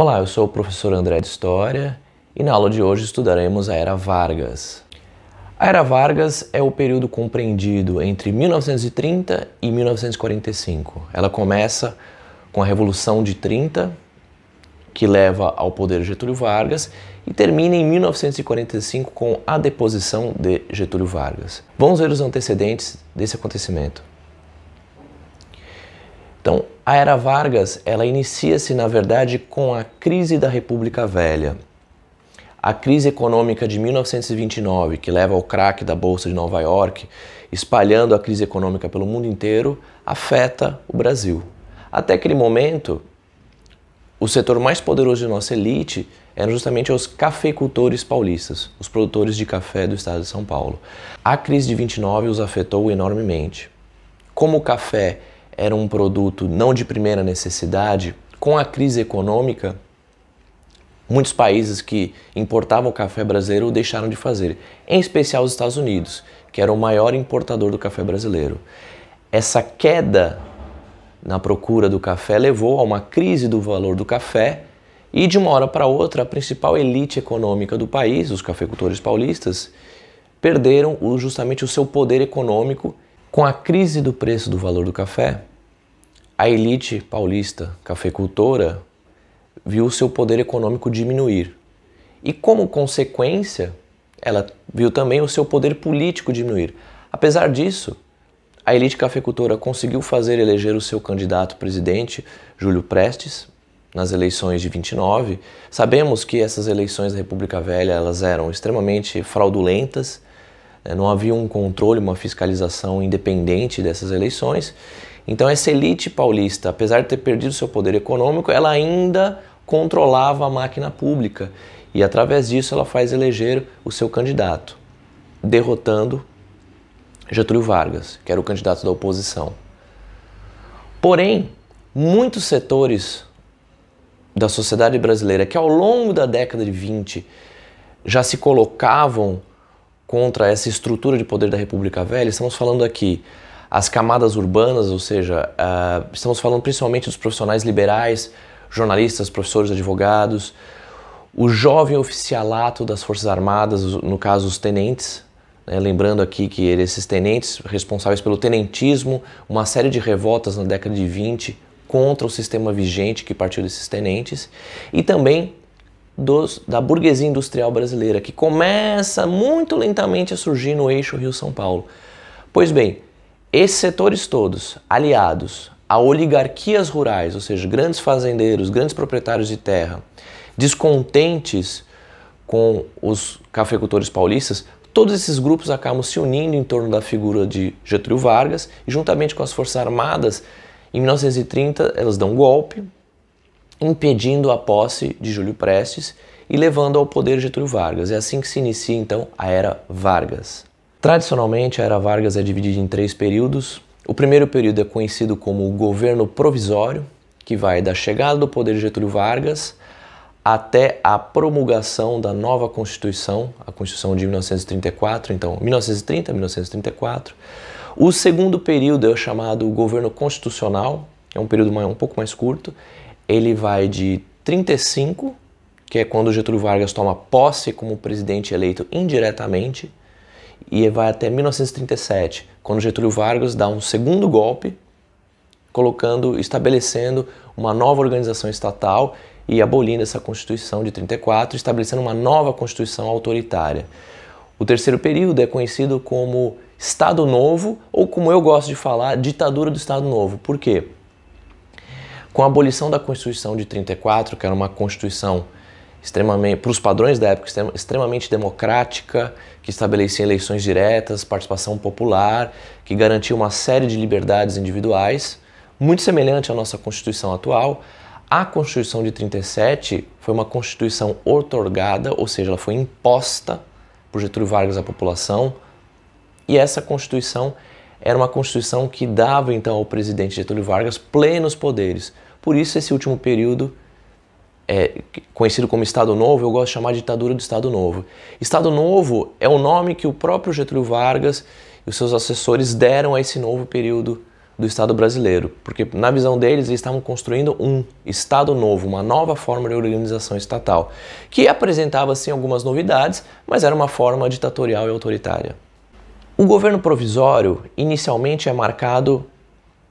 Olá, eu sou o professor André de História e na aula de hoje estudaremos a Era Vargas. A Era Vargas é o período compreendido entre 1930 e 1945. Ela começa com a Revolução de 30, que leva ao poder Getúlio Vargas, e termina em 1945 com a deposição de Getúlio Vargas. Vamos ver os antecedentes desse acontecimento. Então, a era Vargas, ela inicia-se na verdade com a crise da República Velha. A crise econômica de 1929, que leva ao craque da bolsa de Nova York, espalhando a crise econômica pelo mundo inteiro, afeta o Brasil. Até aquele momento, o setor mais poderoso de nossa elite eram justamente os cafeicultores paulistas, os produtores de café do estado de São Paulo. A crise de 29 os afetou enormemente. Como o café era um produto não de primeira necessidade, com a crise econômica, muitos países que importavam café brasileiro deixaram de fazer, em especial os Estados Unidos, que era o maior importador do café brasileiro. Essa queda na procura do café levou a uma crise do valor do café e de uma hora para outra a principal elite econômica do país, os cafeicultores paulistas, perderam justamente o seu poder econômico com a crise do preço do valor do café, a elite paulista cafeicultora viu o seu poder econômico diminuir. E como consequência, ela viu também o seu poder político diminuir. Apesar disso, a elite cafeicultora conseguiu fazer eleger o seu candidato presidente, Júlio Prestes, nas eleições de 29. Sabemos que essas eleições da República Velha elas eram extremamente fraudulentas é, não havia um controle, uma fiscalização independente dessas eleições. Então, essa elite paulista, apesar de ter perdido seu poder econômico, ela ainda controlava a máquina pública e, através disso, ela faz eleger o seu candidato, derrotando Getúlio Vargas, que era o candidato da oposição. Porém, muitos setores da sociedade brasileira que ao longo da década de 20 já se colocavam contra essa estrutura de poder da República Velha, estamos falando aqui as camadas urbanas, ou seja, uh, estamos falando principalmente dos profissionais liberais, jornalistas, professores, advogados, o jovem oficialato das Forças Armadas, no caso os tenentes, né, lembrando aqui que esses tenentes responsáveis pelo tenentismo, uma série de revoltas na década de 20 contra o sistema vigente que partiu desses tenentes, e também dos, da burguesia industrial brasileira, que começa muito lentamente a surgir no eixo Rio-São Paulo. Pois bem, esses setores todos aliados a oligarquias rurais, ou seja, grandes fazendeiros, grandes proprietários de terra, descontentes com os cafeicultores paulistas, todos esses grupos acabam se unindo em torno da figura de Getúlio Vargas e, juntamente com as Forças Armadas, em 1930 elas dão um golpe, impedindo a posse de Júlio Prestes e levando ao poder Getúlio Vargas. É assim que se inicia então a Era Vargas. Tradicionalmente, a Era Vargas é dividida em três períodos. O primeiro período é conhecido como o governo provisório, que vai da chegada do poder de Getúlio Vargas até a promulgação da nova Constituição, a Constituição de 1934, então 1930 1934. O segundo período é o chamado governo constitucional, é um período um pouco mais curto, ele vai de 35, que é quando Getúlio Vargas toma posse como presidente eleito indiretamente, e vai até 1937, quando Getúlio Vargas dá um segundo golpe, colocando, estabelecendo uma nova organização estatal e abolindo essa Constituição de 34, estabelecendo uma nova Constituição autoritária. O terceiro período é conhecido como Estado Novo, ou como eu gosto de falar, ditadura do Estado Novo. Por quê? Com a abolição da Constituição de 34, que era uma Constituição extremamente, para os padrões da época, extremamente democrática, que estabelecia eleições diretas, participação popular, que garantia uma série de liberdades individuais, muito semelhante à nossa Constituição atual. A Constituição de 37 foi uma Constituição otorgada, ou seja, ela foi imposta por Getúlio Vargas à população, e essa Constituição era uma Constituição que dava então ao presidente Getúlio Vargas plenos poderes. Por isso, esse último período, é, conhecido como Estado Novo, eu gosto de chamar de ditadura do Estado Novo. Estado Novo é o nome que o próprio Getúlio Vargas e os seus assessores deram a esse novo período do Estado brasileiro, porque na visão deles eles estavam construindo um Estado novo, uma nova forma de organização estatal, que apresentava sim algumas novidades, mas era uma forma ditatorial e autoritária. O governo provisório inicialmente é marcado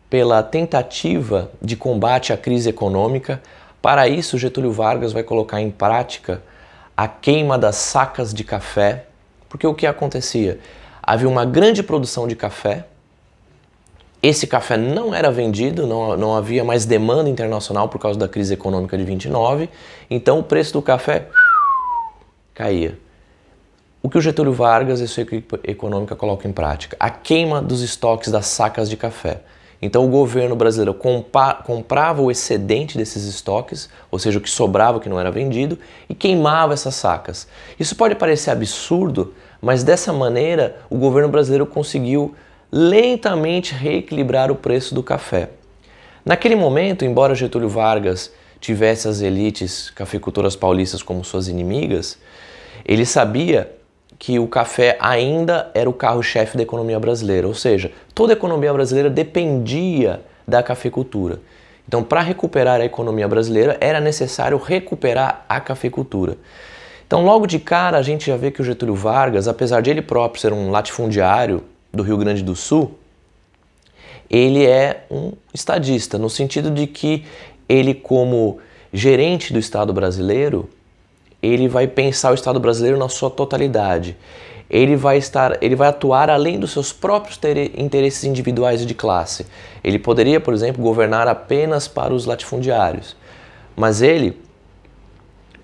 pela tentativa de combate à crise econômica. Para isso, Getúlio Vargas vai colocar em prática a queima das sacas de café, porque o que acontecia? Havia uma grande produção de café, esse café não era vendido, não, não havia mais demanda internacional por causa da crise econômica de 29, então o preço do café caía. O que o Getúlio Vargas e sua equipe econômica colocam em prática? A queima dos estoques das sacas de café. Então o governo brasileiro comprava o excedente desses estoques, ou seja, o que sobrava o que não era vendido, e queimava essas sacas. Isso pode parecer absurdo, mas dessa maneira o governo brasileiro conseguiu lentamente reequilibrar o preço do café. Naquele momento, embora Getúlio Vargas tivesse as elites cafeicultoras paulistas como suas inimigas, ele sabia que o café ainda era o carro-chefe da economia brasileira, ou seja, toda a economia brasileira dependia da cafeicultura. Então, para recuperar a economia brasileira, era necessário recuperar a cafeicultura. Então, logo de cara, a gente já vê que o Getúlio Vargas, apesar de ele próprio ser um latifundiário do Rio Grande do Sul, ele é um estadista, no sentido de que ele, como gerente do Estado brasileiro, ele vai pensar o Estado brasileiro na sua totalidade. Ele vai estar, ele vai atuar além dos seus próprios interesses individuais e de classe. Ele poderia, por exemplo, governar apenas para os latifundiários, mas ele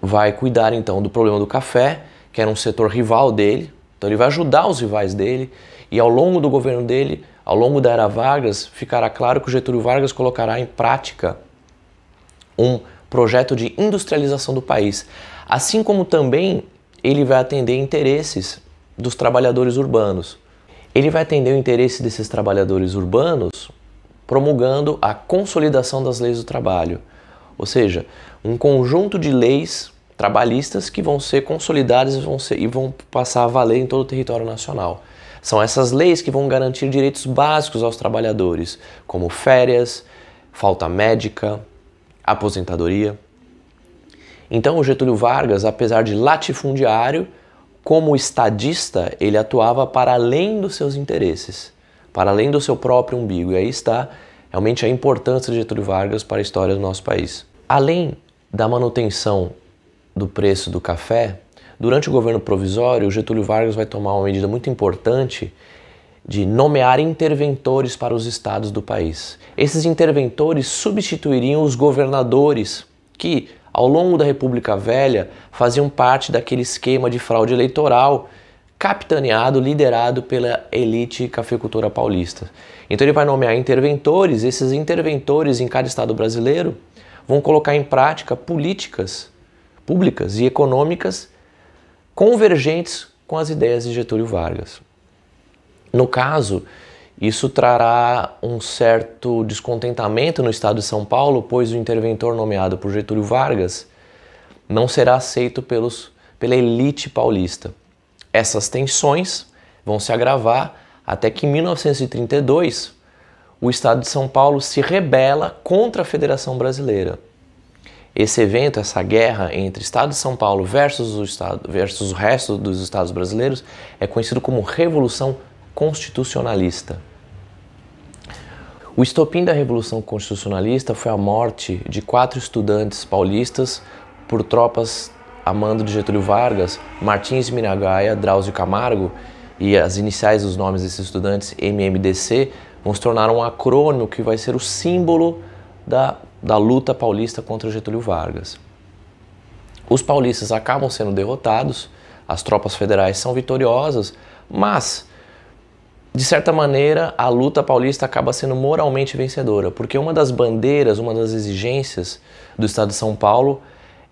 vai cuidar então do problema do café, que era um setor rival dele. Então ele vai ajudar os rivais dele e ao longo do governo dele, ao longo da era Vargas, ficará claro que o Getúlio Vargas colocará em prática um projeto de industrialização do país. Assim como também ele vai atender interesses dos trabalhadores urbanos. Ele vai atender o interesse desses trabalhadores urbanos promulgando a consolidação das leis do trabalho, ou seja, um conjunto de leis trabalhistas que vão ser consolidadas e vão, ser, e vão passar a valer em todo o território nacional. São essas leis que vão garantir direitos básicos aos trabalhadores, como férias, falta médica, aposentadoria. Então, o Getúlio Vargas, apesar de latifundiário, como estadista, ele atuava para além dos seus interesses, para além do seu próprio umbigo. E aí está realmente a importância de Getúlio Vargas para a história do nosso país. Além da manutenção do preço do café, durante o governo provisório, Getúlio Vargas vai tomar uma medida muito importante de nomear interventores para os estados do país. Esses interventores substituiriam os governadores que ao longo da República Velha, faziam parte daquele esquema de fraude eleitoral capitaneado, liderado pela elite cafeicultora paulista. Então ele vai nomear interventores, esses interventores em cada estado brasileiro vão colocar em prática políticas públicas e econômicas convergentes com as ideias de Getúlio Vargas. No caso isso trará um certo descontentamento no estado de São Paulo, pois o interventor nomeado por Getúlio Vargas não será aceito pelos, pela elite paulista. Essas tensões vão se agravar até que em 1932 o estado de São Paulo se rebela contra a Federação Brasileira. Esse evento, essa guerra entre o Estado de São Paulo versus o, estado, versus o resto dos estados brasileiros, é conhecido como Revolução constitucionalista. O estopim da Revolução Constitucionalista foi a morte de quatro estudantes paulistas por tropas a mando de Getúlio Vargas, Martins Miragaia, Drauzio Camargo e as iniciais dos nomes desses estudantes, MMDC, vão se tornar um acrônimo que vai ser o símbolo da, da luta paulista contra Getúlio Vargas. Os paulistas acabam sendo derrotados, as tropas federais são vitoriosas, mas de certa maneira, a luta paulista acaba sendo moralmente vencedora, porque uma das bandeiras, uma das exigências do Estado de São Paulo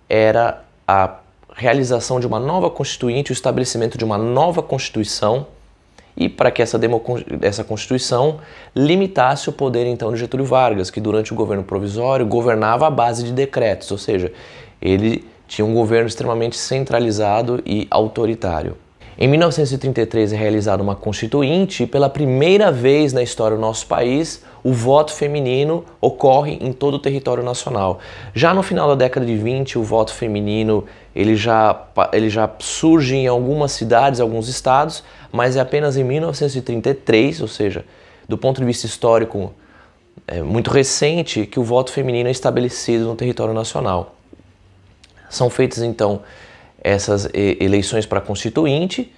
era a realização de uma nova constituinte, o estabelecimento de uma nova constituição, e para que essa, demo, essa constituição limitasse o poder então de Getúlio Vargas, que durante o governo provisório governava à base de decretos, ou seja, ele tinha um governo extremamente centralizado e autoritário. Em 1933 é realizada uma constituinte e pela primeira vez na história do nosso país, o voto feminino ocorre em todo o território nacional. Já no final da década de 20, o voto feminino ele já, ele já surge em algumas cidades, alguns estados, mas é apenas em 1933, ou seja, do ponto de vista histórico, é muito recente que o voto feminino é estabelecido no território nacional. São feitas então essas eleições para constituinte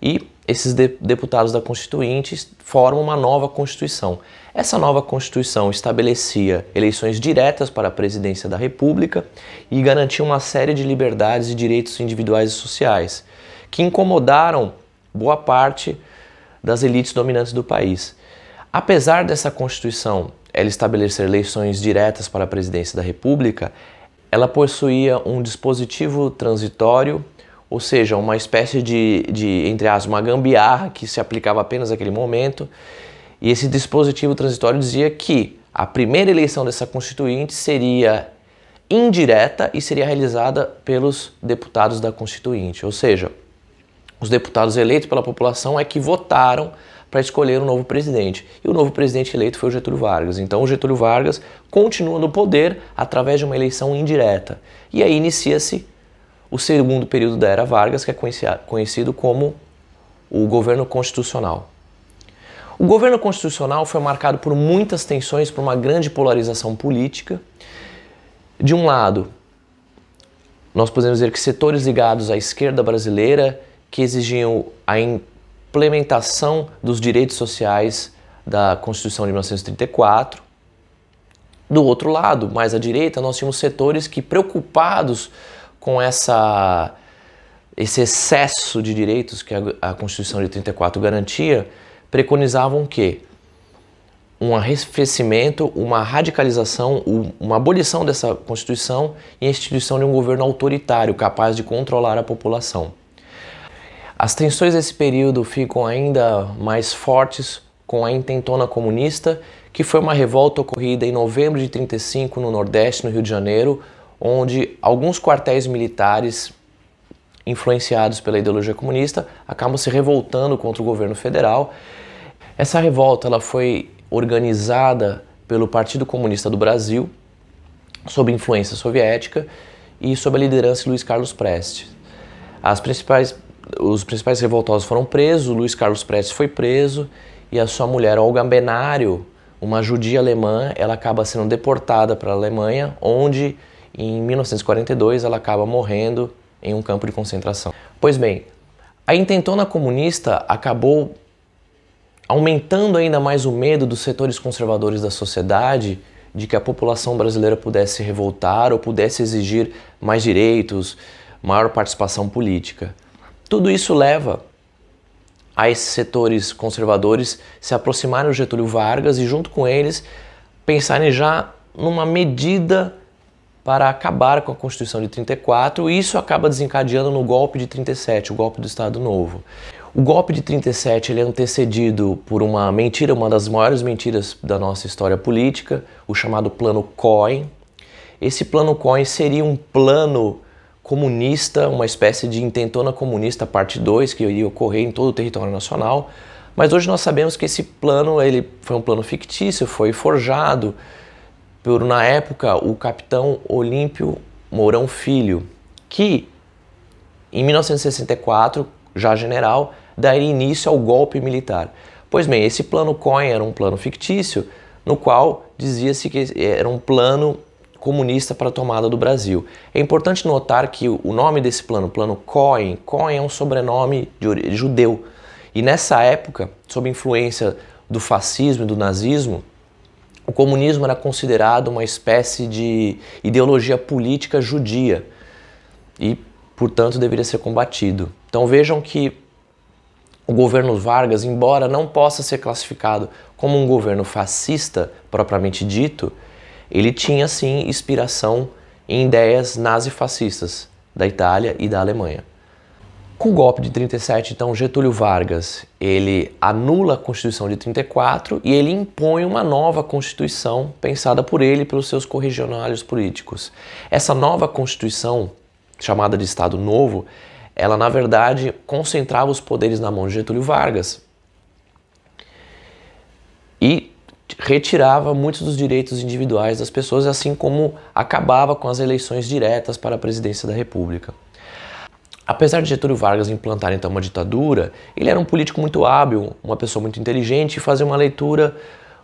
e esses de deputados da constituinte formam uma nova constituição. Essa nova constituição estabelecia eleições diretas para a presidência da República e garantia uma série de liberdades e direitos individuais e sociais que incomodaram boa parte das elites dominantes do país. Apesar dessa constituição ela estabelecer eleições diretas para a presidência da República, ela possuía um dispositivo transitório, ou seja, uma espécie de, de entre aspas, uma gambiarra que se aplicava apenas naquele momento. E esse dispositivo transitório dizia que a primeira eleição dessa constituinte seria indireta e seria realizada pelos deputados da constituinte, ou seja, os deputados eleitos pela população é que votaram para escolher um novo presidente. E o novo presidente eleito foi o Getúlio Vargas. Então, o Getúlio Vargas continua no poder através de uma eleição indireta. E aí inicia-se o segundo período da era Vargas, que é conhecido como o governo constitucional. O governo constitucional foi marcado por muitas tensões, por uma grande polarização política. De um lado, nós podemos dizer que setores ligados à esquerda brasileira que exigiam a implementação dos direitos sociais da Constituição de 1934. Do outro lado, mais à direita, nós tínhamos setores que preocupados com essa esse excesso de direitos que a, Constituição de 34 garantia, preconizavam que um arrefecimento, uma radicalização, uma abolição dessa Constituição e a instituição de um governo autoritário capaz de controlar a população. As tensões desse período ficam ainda mais fortes com a intentona comunista, que foi uma revolta ocorrida em novembro de 35 no Nordeste, no Rio de Janeiro, onde alguns quartéis militares influenciados pela ideologia comunista acabam se revoltando contra o governo federal. Essa revolta ela foi organizada pelo Partido Comunista do Brasil, sob influência soviética e sob a liderança de Luiz Carlos Prestes. As principais os principais revoltosos foram presos, Luiz Carlos Prestes foi preso e a sua mulher Olga Benário, uma judia alemã, ela acaba sendo deportada para a Alemanha, onde em 1942 ela acaba morrendo em um campo de concentração. Pois bem, a intentona comunista acabou aumentando ainda mais o medo dos setores conservadores da sociedade de que a população brasileira pudesse se revoltar ou pudesse exigir mais direitos, maior participação política. Tudo isso leva a esses setores conservadores se aproximarem do Getúlio Vargas e, junto com eles, pensarem já numa medida para acabar com a Constituição de 34 e isso acaba desencadeando no golpe de 37, o golpe do Estado Novo. O golpe de 37 ele é antecedido por uma mentira, uma das maiores mentiras da nossa história política, o chamado Plano Cohen. Esse Plano Cohen seria um plano comunista, uma espécie de intentona comunista parte 2 que iria ocorrer em todo o território nacional. Mas hoje nós sabemos que esse plano ele foi um plano fictício, foi forjado por, na época, o capitão Olímpio Mourão Filho, que em 1964, já general, daria início ao golpe militar. Pois bem, esse plano COIN era um plano fictício, no qual dizia-se que era um plano comunista para a tomada do Brasil. É importante notar que o nome desse plano, plano Cohen, Cohen é um sobrenome de judeu. E nessa época, sob influência do fascismo e do nazismo, o comunismo era considerado uma espécie de ideologia política judia e, portanto, deveria ser combatido. Então vejam que o governo Vargas, embora não possa ser classificado como um governo fascista propriamente dito, ele tinha sim inspiração em ideias nazifascistas da Itália e da Alemanha. Com o golpe de 37, então Getúlio Vargas, ele anula a Constituição de 34 e ele impõe uma nova Constituição pensada por ele e pelos seus corregionários políticos. Essa nova Constituição, chamada de Estado Novo, ela na verdade concentrava os poderes na mão de Getúlio Vargas. E retirava muitos dos direitos individuais das pessoas, assim como acabava com as eleições diretas para a presidência da República. Apesar de Getúlio Vargas implantar então uma ditadura, ele era um político muito hábil, uma pessoa muito inteligente e fazia uma leitura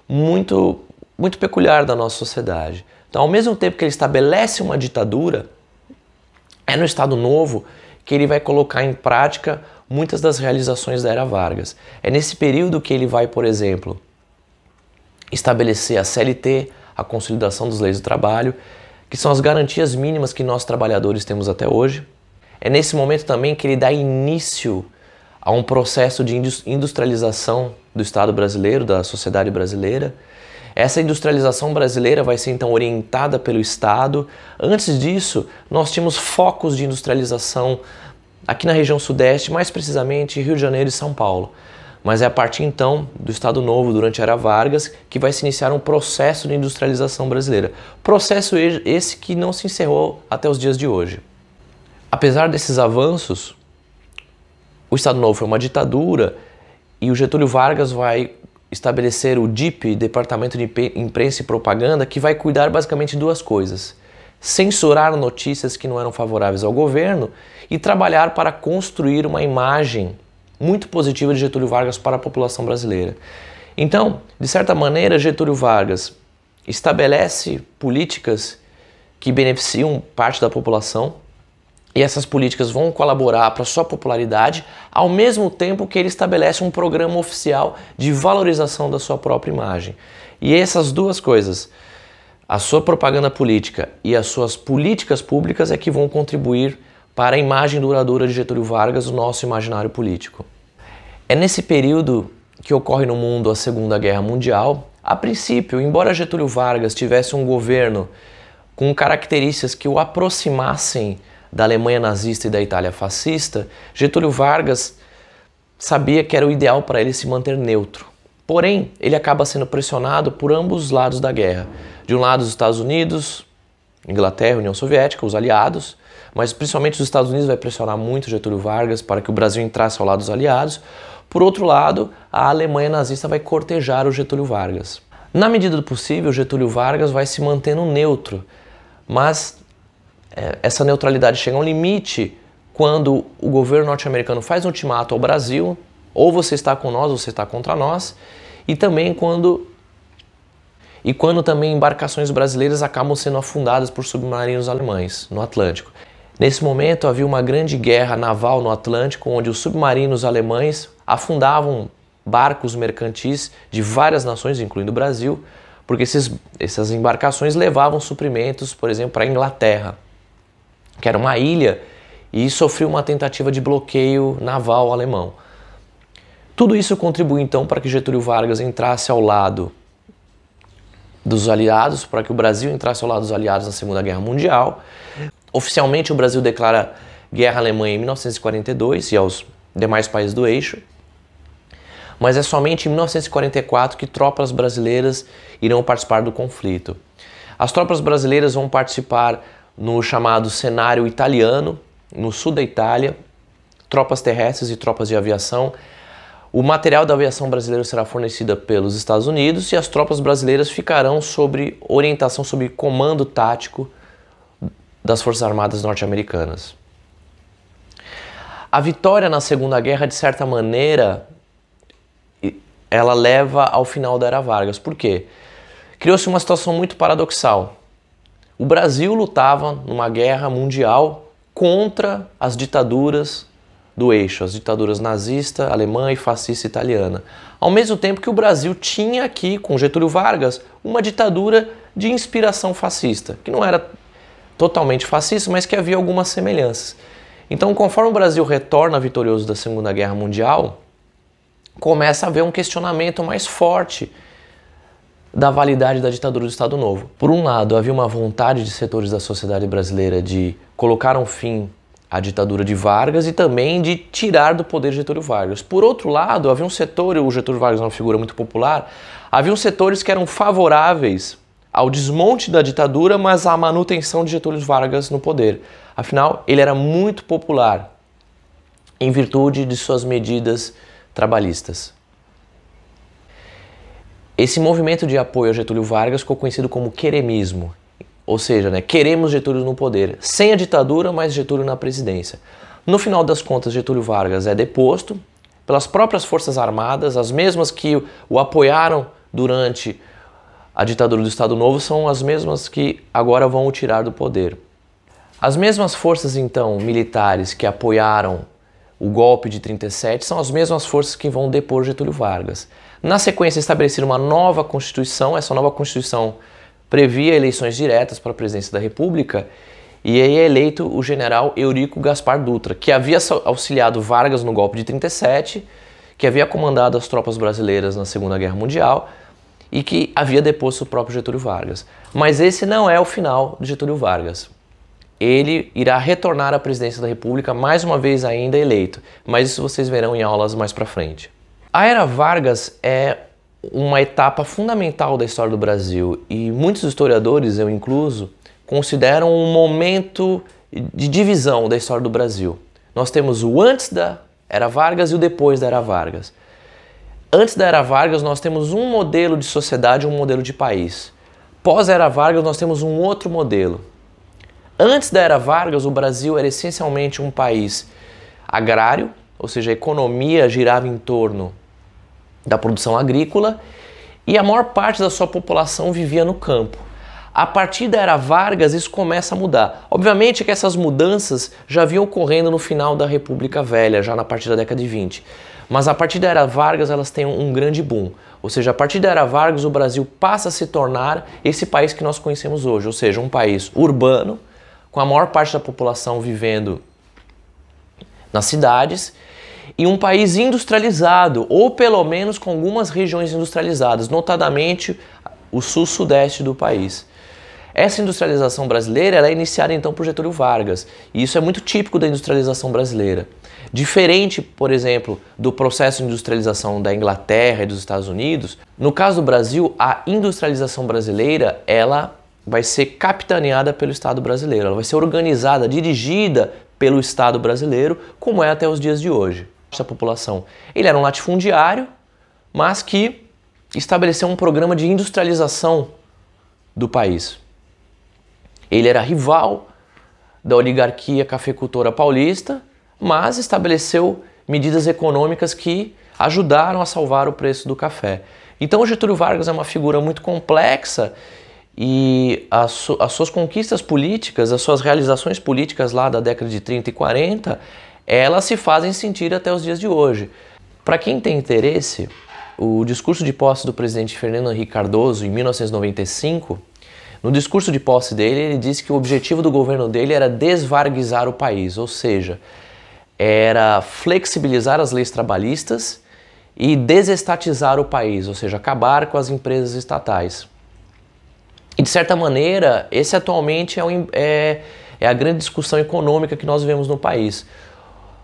muito, muito peculiar da nossa sociedade. Então, ao mesmo tempo que ele estabelece uma ditadura, é no Estado Novo que ele vai colocar em prática muitas das realizações da era Vargas. É nesse período que ele vai, por exemplo, estabelecer a CLT, a Consolidação das Leis do Trabalho, que são as garantias mínimas que nós trabalhadores temos até hoje. É nesse momento também que ele dá início a um processo de industrialização do Estado brasileiro, da sociedade brasileira. Essa industrialização brasileira vai ser então orientada pelo Estado. Antes disso, nós tínhamos focos de industrialização aqui na região Sudeste, mais precisamente Rio de Janeiro e São Paulo. Mas é a partir então do Estado Novo, durante a era Vargas, que vai se iniciar um processo de industrialização brasileira. Processo esse que não se encerrou até os dias de hoje. Apesar desses avanços, o Estado Novo foi uma ditadura e o Getúlio Vargas vai estabelecer o DIP, Departamento de Imprensa e Propaganda, que vai cuidar basicamente de duas coisas: censurar notícias que não eram favoráveis ao governo e trabalhar para construir uma imagem muito positiva de Getúlio Vargas para a população brasileira. Então, de certa maneira, Getúlio Vargas estabelece políticas que beneficiam parte da população e essas políticas vão colaborar para sua popularidade, ao mesmo tempo que ele estabelece um programa oficial de valorização da sua própria imagem. E essas duas coisas, a sua propaganda política e as suas políticas públicas, é que vão contribuir para a imagem duradoura de Getúlio Vargas, o nosso imaginário político. É nesse período que ocorre no mundo a Segunda Guerra Mundial. A princípio, embora Getúlio Vargas tivesse um governo com características que o aproximassem da Alemanha nazista e da Itália fascista, Getúlio Vargas sabia que era o ideal para ele se manter neutro. Porém, ele acaba sendo pressionado por ambos os lados da guerra. De um lado, os Estados Unidos, Inglaterra, União Soviética, os aliados, mas principalmente os Estados Unidos vai pressionar muito Getúlio Vargas para que o Brasil entrasse ao lado dos aliados. Por outro lado, a Alemanha nazista vai cortejar o Getúlio Vargas. Na medida do possível, Getúlio Vargas vai se mantendo neutro, mas é, essa neutralidade chega a um limite quando o governo norte-americano faz um ultimato ao Brasil, ou você está com nós ou você está contra nós, e também quando e quando também embarcações brasileiras acabam sendo afundadas por submarinos alemães no Atlântico. Nesse momento havia uma grande guerra naval no Atlântico, onde os submarinos alemães afundavam barcos mercantis de várias nações, incluindo o Brasil, porque esses, essas embarcações levavam suprimentos, por exemplo, para a Inglaterra, que era uma ilha e sofreu uma tentativa de bloqueio naval alemão. Tudo isso contribuiu então para que Getúlio Vargas entrasse ao lado dos aliados, para que o Brasil entrasse ao lado dos aliados na Segunda Guerra Mundial. Oficialmente, o Brasil declara guerra à Alemanha em 1942 e aos demais países do eixo, mas é somente em 1944 que tropas brasileiras irão participar do conflito. As tropas brasileiras vão participar no chamado cenário italiano, no sul da Itália, tropas terrestres e tropas de aviação. O material da aviação brasileira será fornecido pelos Estados Unidos e as tropas brasileiras ficarão sob orientação, sob comando tático das Forças Armadas norte-americanas. A vitória na Segunda Guerra, de certa maneira, ela leva ao final da Era Vargas. Por quê? Criou-se uma situação muito paradoxal. O Brasil lutava numa guerra mundial contra as ditaduras do eixo, as ditaduras nazista, alemã e fascista italiana. Ao mesmo tempo que o Brasil tinha aqui, com Getúlio Vargas, uma ditadura de inspiração fascista, que não era totalmente fascista, mas que havia algumas semelhanças. Então, conforme o Brasil retorna vitorioso da Segunda Guerra Mundial, começa a haver um questionamento mais forte da validade da ditadura do Estado Novo. Por um lado, havia uma vontade de setores da sociedade brasileira de colocar um fim à ditadura de Vargas e também de tirar do poder Getúlio Vargas. Por outro lado, havia um setor, o Getúlio Vargas é uma figura muito popular, havia setores que eram favoráveis ao desmonte da ditadura, mas à manutenção de Getúlio Vargas no poder. Afinal, ele era muito popular em virtude de suas medidas trabalhistas. Esse movimento de apoio a Getúlio Vargas ficou conhecido como queremismo, ou seja, né, queremos Getúlio no poder, sem a ditadura, mas Getúlio na presidência. No final das contas, Getúlio Vargas é deposto pelas próprias Forças Armadas, as mesmas que o apoiaram durante a ditadura do Estado Novo são as mesmas que agora vão o tirar do poder. As mesmas forças, então, militares que apoiaram o golpe de 37 são as mesmas forças que vão depor Getúlio Vargas. Na sequência, estabelecer uma nova Constituição, essa nova Constituição previa eleições diretas para a presidência da República e aí é eleito o general Eurico Gaspar Dutra, que havia auxiliado Vargas no golpe de 37, que havia comandado as tropas brasileiras na Segunda Guerra Mundial e que havia deposto o próprio Getúlio Vargas. Mas esse não é o final de Getúlio Vargas. Ele irá retornar à presidência da República, mais uma vez ainda eleito, mas isso vocês verão em aulas mais para frente. A era Vargas é uma etapa fundamental da história do Brasil e muitos historiadores, eu incluso, consideram um momento de divisão da história do Brasil. Nós temos o antes da era Vargas e o depois da era Vargas. Antes da Era Vargas, nós temos um modelo de sociedade, um modelo de país. Pós Era Vargas, nós temos um outro modelo. Antes da Era Vargas, o Brasil era essencialmente um país agrário, ou seja, a economia girava em torno da produção agrícola e a maior parte da sua população vivia no campo. A partir da era Vargas, isso começa a mudar. Obviamente que essas mudanças já vinham ocorrendo no final da República Velha, já na partir da década de 20. Mas a partir da era Vargas elas têm um grande boom. Ou seja, a partir da era Vargas o Brasil passa a se tornar esse país que nós conhecemos hoje, ou seja, um país urbano, com a maior parte da população vivendo nas cidades e um país industrializado, ou pelo menos com algumas regiões industrializadas, notadamente o sul-sudeste do país. Essa industrialização brasileira é iniciada então por Getúlio Vargas, e isso é muito típico da industrialização brasileira. Diferente, por exemplo, do processo de industrialização da Inglaterra e dos Estados Unidos, no caso do Brasil, a industrialização brasileira, ela vai ser capitaneada pelo Estado brasileiro, ela vai ser organizada, dirigida pelo Estado brasileiro, como é até os dias de hoje. Essa população, ele era um latifundiário, mas que estabeleceu um programa de industrialização do país. Ele era rival da oligarquia cafeicultora paulista, mas estabeleceu medidas econômicas que ajudaram a salvar o preço do café. Então o Getúlio Vargas é uma figura muito complexa e as, suas conquistas políticas, as suas realizações políticas lá da década de 30 e 40, elas se fazem sentir até os dias de hoje. Para quem tem interesse, o discurso de posse do presidente Fernando Henrique Cardoso em 1995, no discurso de posse dele, ele disse que o objetivo do governo dele era desvarguizar o país, ou seja, era flexibilizar as leis trabalhistas e desestatizar o país, ou seja, acabar com as empresas estatais. E de certa maneira, esse atualmente é, um, é, é a grande discussão econômica que nós vemos no país.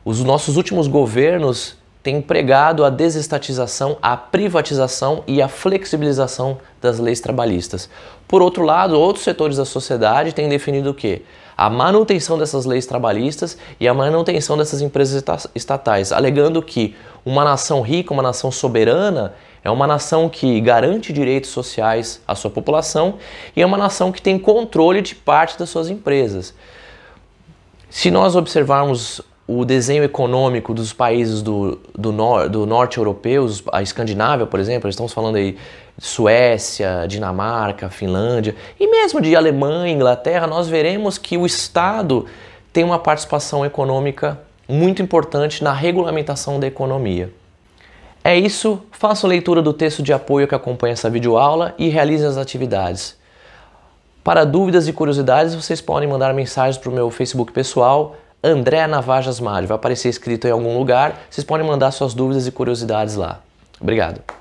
Os nossos últimos governos têm empregado a desestatização, a privatização e a flexibilização das leis trabalhistas. Por outro lado, outros setores da sociedade têm definido o quê? a manutenção dessas leis trabalhistas e a manutenção dessas empresas estatais, alegando que uma nação rica, uma nação soberana, é uma nação que garante direitos sociais à sua população e é uma nação que tem controle de parte das suas empresas. Se nós observarmos o desenho econômico dos países do, do, nor, do norte europeus, a Escandinávia, por exemplo, estamos falando aí Suécia, Dinamarca, Finlândia e mesmo de Alemanha, Inglaterra, nós veremos que o Estado tem uma participação econômica muito importante na regulamentação da economia. É isso, faça a leitura do texto de apoio que acompanha essa videoaula e realize as atividades. Para dúvidas e curiosidades, vocês podem mandar mensagens para o meu Facebook pessoal, André Navajas Mário. Vai aparecer escrito em algum lugar. Vocês podem mandar suas dúvidas e curiosidades lá. Obrigado.